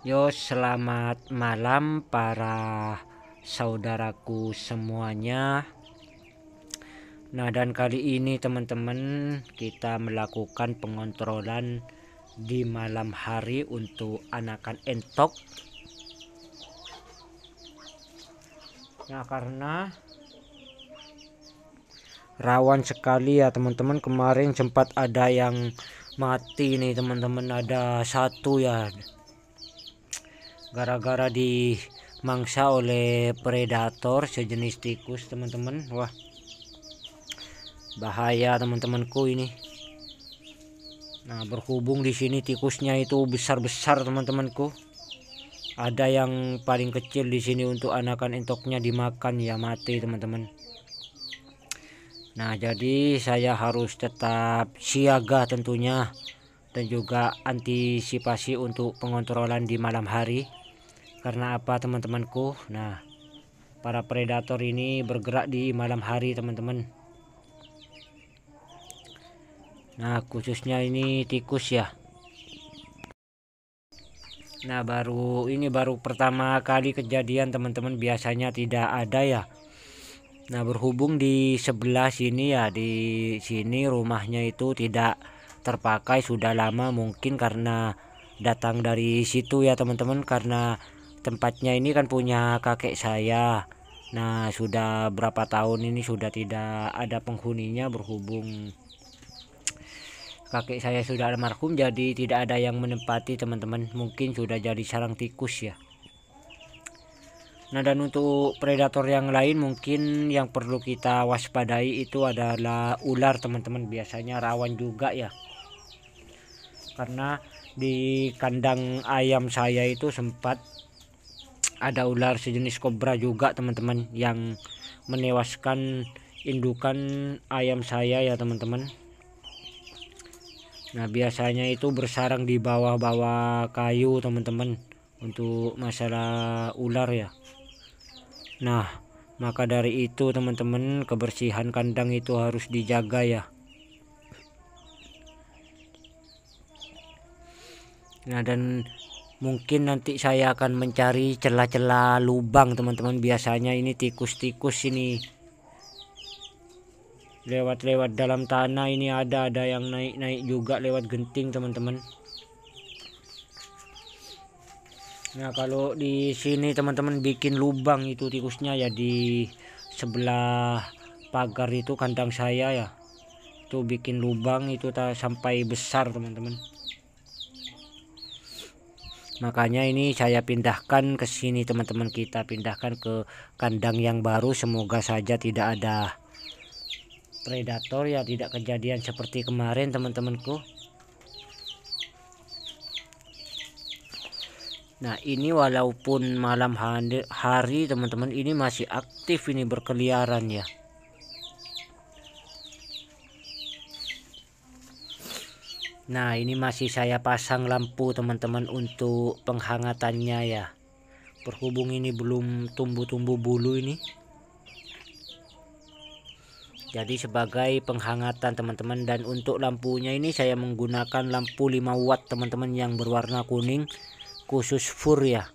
Yo, selamat malam para saudaraku semuanya. Nah, dan kali ini teman-teman kita melakukan pengontrolan di malam hari untuk anakan entok. Nah, karena rawan sekali ya teman-teman kemarin sempat ada yang mati nih teman-teman ada satu ya gara-gara dimangsa oleh predator sejenis tikus teman-teman wah bahaya teman-temanku ini nah berhubung di sini tikusnya itu besar-besar teman-temanku ada yang paling kecil di sini untuk anakan entoknya dimakan ya mati teman-teman nah jadi saya harus tetap siaga tentunya dan juga antisipasi untuk pengontrolan di malam hari karena apa teman-temanku? Nah, para predator ini bergerak di malam hari teman-teman. Nah, khususnya ini tikus ya. Nah, baru ini baru pertama kali kejadian teman-teman biasanya tidak ada ya. Nah, berhubung di sebelah sini ya, di sini rumahnya itu tidak terpakai sudah lama mungkin karena datang dari situ ya teman-teman karena tempatnya ini kan punya kakek saya nah sudah berapa tahun ini sudah tidak ada penghuninya berhubung kakek saya sudah almarhum jadi tidak ada yang menempati teman-teman mungkin sudah jadi sarang tikus ya Nah dan untuk predator yang lain mungkin yang perlu kita waspadai itu adalah ular teman-teman biasanya rawan juga ya karena di kandang ayam saya itu sempat ada ular sejenis kobra juga teman-teman yang menewaskan indukan ayam saya ya teman-teman nah biasanya itu bersarang di bawah-bawah kayu teman-teman untuk masalah ular ya nah maka dari itu teman-teman kebersihan kandang itu harus dijaga ya nah dan mungkin nanti saya akan mencari celah-celah lubang teman-teman biasanya ini tikus-tikus ini lewat-lewat dalam tanah ini ada ada yang naik-naik juga lewat genting teman-teman nah kalau di sini teman-teman bikin lubang itu tikusnya ya di sebelah pagar itu kandang saya ya tuh bikin lubang itu tak sampai besar teman-teman makanya ini saya pindahkan ke sini teman-teman kita pindahkan ke kandang yang baru semoga saja tidak ada predator ya tidak kejadian seperti kemarin teman-temanku Nah ini walaupun malam hari teman-teman ini masih aktif ini berkeliaran ya Nah ini masih saya pasang lampu teman-teman untuk penghangatannya ya Berhubung ini belum tumbuh-tumbuh bulu ini Jadi sebagai penghangatan teman-teman Dan untuk lampunya ini saya menggunakan lampu 5 watt teman-teman yang berwarna kuning Khusus fur ya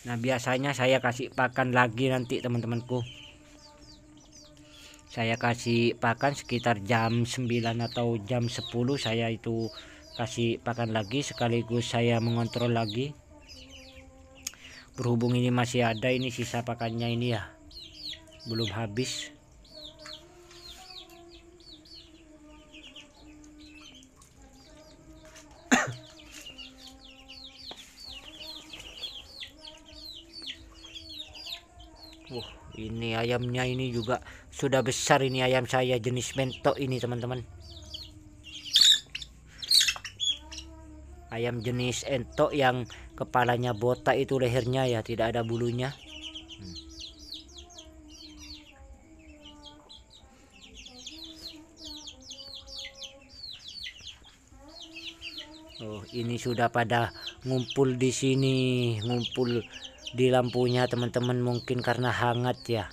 nah biasanya saya kasih pakan lagi nanti teman-temanku saya kasih pakan sekitar jam 9 atau jam 10 saya itu kasih pakan lagi sekaligus saya mengontrol lagi berhubung ini masih ada ini sisa pakannya ini ya belum habis Wah, ini ayamnya ini juga sudah besar ini ayam saya jenis mentok ini teman-teman. Ayam jenis entok yang kepalanya botak itu lehernya ya tidak ada bulunya. Hmm. Oh, ini sudah pada ngumpul di sini, ngumpul di lampunya teman-teman mungkin karena hangat ya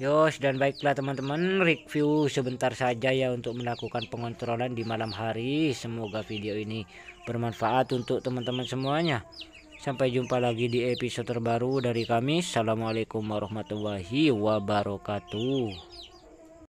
Yos dan baiklah teman-teman review sebentar saja ya untuk melakukan pengontrolan di malam hari Semoga video ini bermanfaat untuk teman-teman semuanya Sampai jumpa lagi di episode terbaru dari kami Assalamualaikum warahmatullahi wabarakatuh